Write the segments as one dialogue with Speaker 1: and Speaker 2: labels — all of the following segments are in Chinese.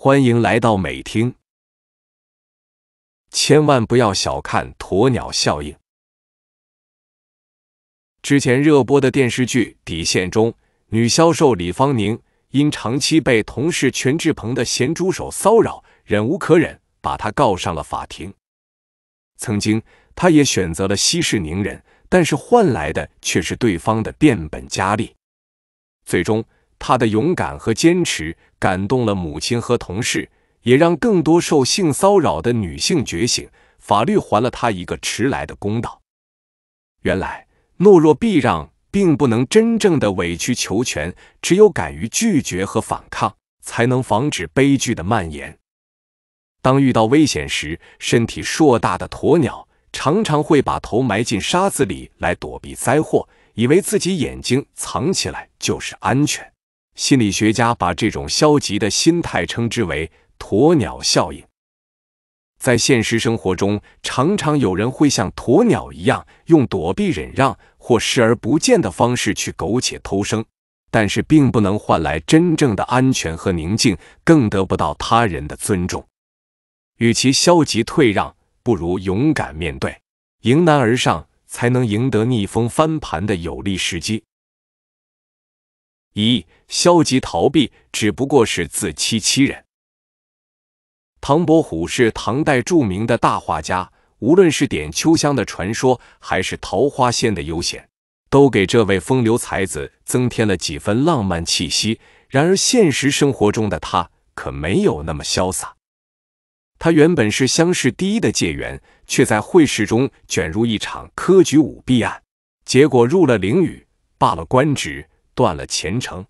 Speaker 1: 欢迎来到美听，千万不要小看鸵鸟效应。之前热播的电视剧《底线》中，女销售李芳宁因长期被同事权志鹏的咸猪手骚扰，忍无可忍，把她告上了法庭。曾经，她也选择了息事宁人，但是换来的却是对方的变本加厉，最终。他的勇敢和坚持感动了母亲和同事，也让更多受性骚扰的女性觉醒。法律还了他一个迟来的公道。原来，懦弱避让并不能真正的委曲求全，只有敢于拒绝和反抗，才能防止悲剧的蔓延。当遇到危险时，身体硕大的鸵鸟常常会把头埋进沙子里来躲避灾祸，以为自己眼睛藏起来就是安全。心理学家把这种消极的心态称之为“鸵鸟效应”。在现实生活中，常常有人会像鸵鸟一样，用躲避、忍让或视而不见的方式去苟且偷生，但是并不能换来真正的安全和宁静，更得不到他人的尊重。与其消极退让，不如勇敢面对，迎难而上，才能赢得逆风翻盘的有利时机。一消极逃避只不过是自欺欺人。唐伯虎是唐代著名的大画家，无论是点秋香的传说，还是桃花仙的悠闲，都给这位风流才子增添了几分浪漫气息。然而现实生活中的他可没有那么潇洒。他原本是乡试第一的解元，却在会试中卷入一场科举舞弊案，结果入了囹羽，罢了官职。断了前程，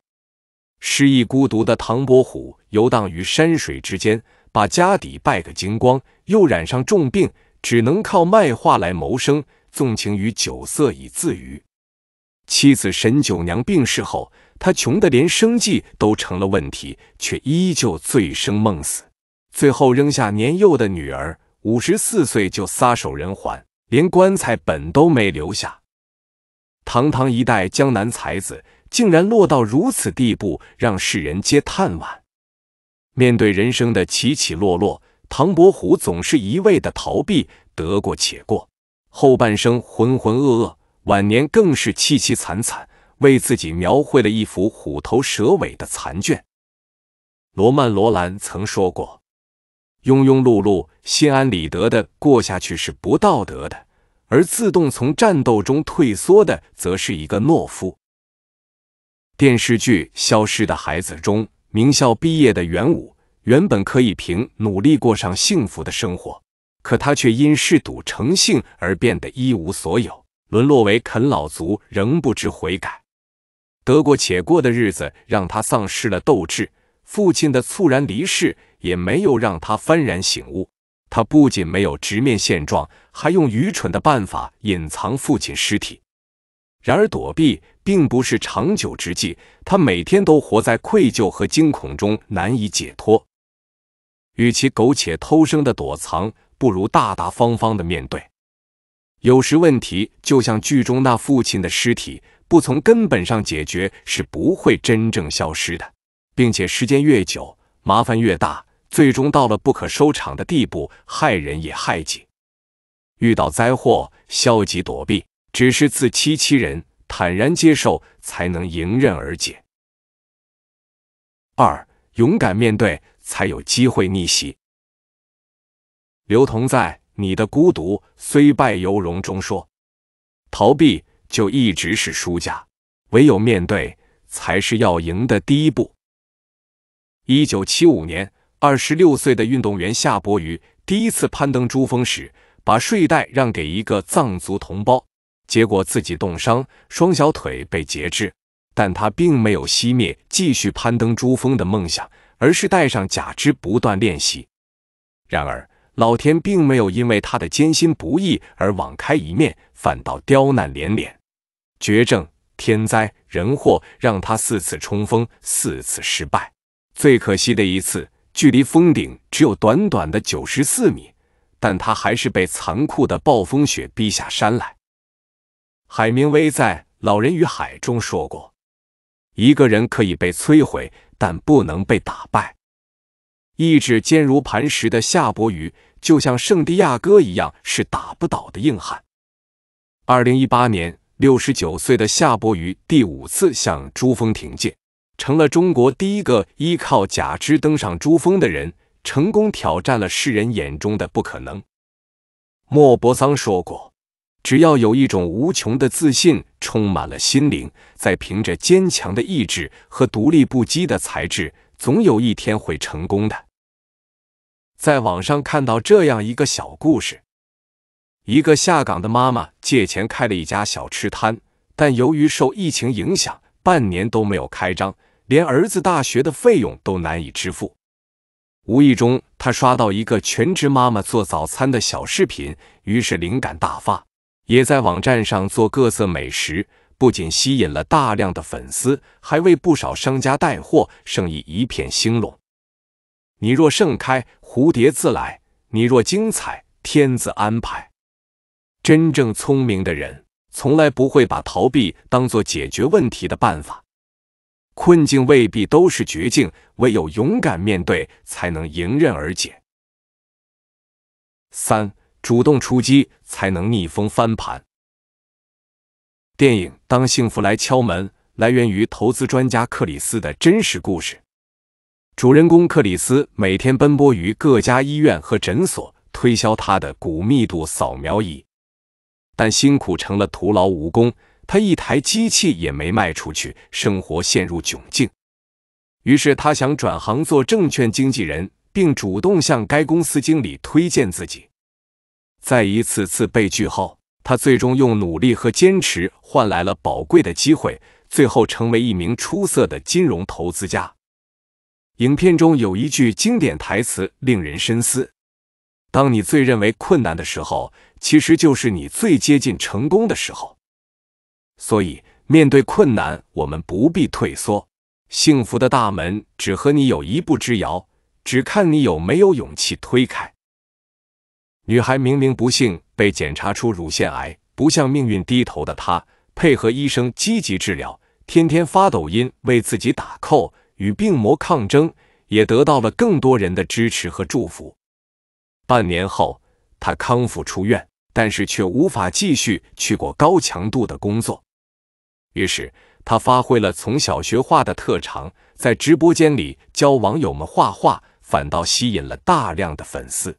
Speaker 1: 失意孤独的唐伯虎游荡于山水之间，把家底败个精光，又染上重病，只能靠卖画来谋生，纵情于酒色以自娱。妻子沈九娘病逝后，他穷得连生计都成了问题，却依旧醉生梦死，最后扔下年幼的女儿，五十四岁就撒手人寰，连棺材本都没留下。堂堂一代江南才子。竟然落到如此地步，让世人皆叹惋。面对人生的起起落落，唐伯虎总是一味的逃避，得过且过，后半生浑浑噩噩，晚年更是凄凄惨惨，为自己描绘了一幅虎头蛇尾的残卷。罗曼·罗兰曾说过：“庸庸碌碌、心安理得的过下去是不道德的，而自动从战斗中退缩的，则是一个懦夫。”电视剧《消失的孩子》中，名校毕业的元武原本可以凭努力过上幸福的生活，可他却因嗜赌成性而变得一无所有，沦落为啃老族，仍不知悔改。得过且过的日子让他丧失了斗志，父亲的猝然离世也没有让他幡然醒悟。他不仅没有直面现状，还用愚蠢的办法隐藏父亲尸体。然而，躲避并不是长久之计。他每天都活在愧疚和惊恐中，难以解脱。与其苟且偷生的躲藏，不如大大方方的面对。有时问题就像剧中那父亲的尸体，不从根本上解决是不会真正消失的，并且时间越久，麻烦越大，最终到了不可收场的地步，害人也害己。遇到灾祸，消极躲避。只是自欺欺人，坦然接受才能迎刃而解。二，勇敢面对，才有机会逆袭。刘同在《你的孤独虽败犹荣》中说：“逃避就一直是输家，唯有面对，才是要赢的第一步。”一九七五年，二十六岁的运动员夏伯渝第一次攀登珠峰时，把睡袋让给一个藏族同胞。结果自己冻伤，双小腿被截肢，但他并没有熄灭继续攀登珠峰的梦想，而是戴上假肢不断练习。然而，老天并没有因为他的艰辛不易而网开一面，反倒刁难连连，绝症、天灾、人祸，让他四次冲锋，四次失败。最可惜的一次，距离峰顶只有短短的九十四米，但他还是被残酷的暴风雪逼下山来。海明威在《老人与海》中说过：“一个人可以被摧毁，但不能被打败。”意志坚如磐石的夏伯渝，就像圣地亚哥一样，是打不倒的硬汉。二零一八年，六十九岁的夏伯渝第五次向珠峰挺进，成了中国第一个依靠假肢登上珠峰的人，成功挑战了世人眼中的不可能。莫泊桑说过。只要有一种无穷的自信充满了心灵，在凭着坚强的意志和独立不羁的才智，总有一天会成功的。在网上看到这样一个小故事：一个下岗的妈妈借钱开了一家小吃摊，但由于受疫情影响，半年都没有开张，连儿子大学的费用都难以支付。无意中，她刷到一个全职妈妈做早餐的小视频，于是灵感大发。也在网站上做各色美食，不仅吸引了大量的粉丝，还为不少商家带货，生意一片兴隆。你若盛开，蝴蝶自来；你若精彩，天自安排。真正聪明的人，从来不会把逃避当做解决问题的办法。困境未必都是绝境，唯有勇敢面对，才能迎刃而解。三。主动出击才能逆风翻盘。电影《当幸福来敲门》来源于投资专家克里斯的真实故事。主人公克里斯每天奔波于各家医院和诊所，推销他的骨密度扫描仪，但辛苦成了徒劳无功，他一台机器也没卖出去，生活陷入窘境。于是他想转行做证券经纪人，并主动向该公司经理推荐自己。在一次次被拒后，他最终用努力和坚持换来了宝贵的机会，最后成为一名出色的金融投资家。影片中有一句经典台词，令人深思：当你最认为困难的时候，其实就是你最接近成功的时候。所以，面对困难，我们不必退缩。幸福的大门只和你有一步之遥，只看你有没有勇气推开。女孩明明不幸被检查出乳腺癌，不向命运低头的她，配合医生积极治疗，天天发抖音为自己打 call，与病魔抗争，也得到了更多人的支持和祝福。半年后，她康复出院，但是却无法继续去过高强度的工作，于是她发挥了从小学画的特长，在直播间里教网友们画画，反倒吸引了大量的粉丝。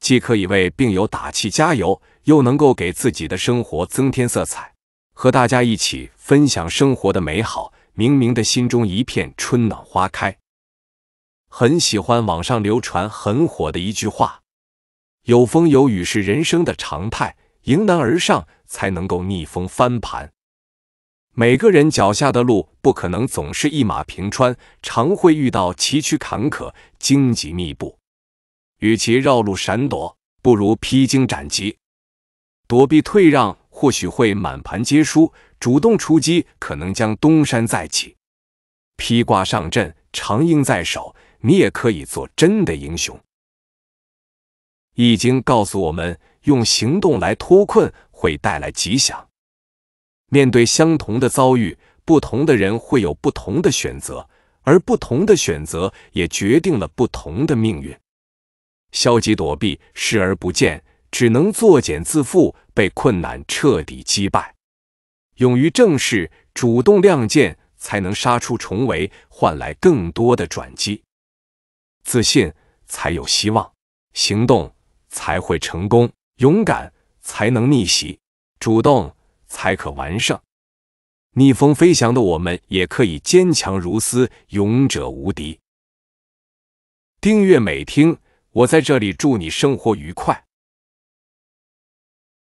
Speaker 1: 既可以为病友打气加油，又能够给自己的生活增添色彩，和大家一起分享生活的美好。明明的心中一片春暖花开。很喜欢网上流传很火的一句话：“有风有雨是人生的常态，迎难而上才能够逆风翻盘。”每个人脚下的路不可能总是一马平川，常会遇到崎岖坎坷、荆棘密布。与其绕路闪躲，不如披荆斩棘；躲避退让，或许会满盘皆输；主动出击，可能将东山再起。披挂上阵，长缨在手，你也可以做真的英雄。易经告诉我们，用行动来脱困会带来吉祥。面对相同的遭遇，不同的人会有不同的选择，而不同的选择也决定了不同的命运。消极躲避，视而不见，只能作茧自缚，被困难彻底击败。勇于正视，主动亮剑，才能杀出重围，换来更多的转机。自信才有希望，行动才会成功，勇敢才能逆袭，主动才可完胜。逆风飞翔的我们，也可以坚强如斯，勇者无敌。订阅美听。我在这里祝你生活愉快。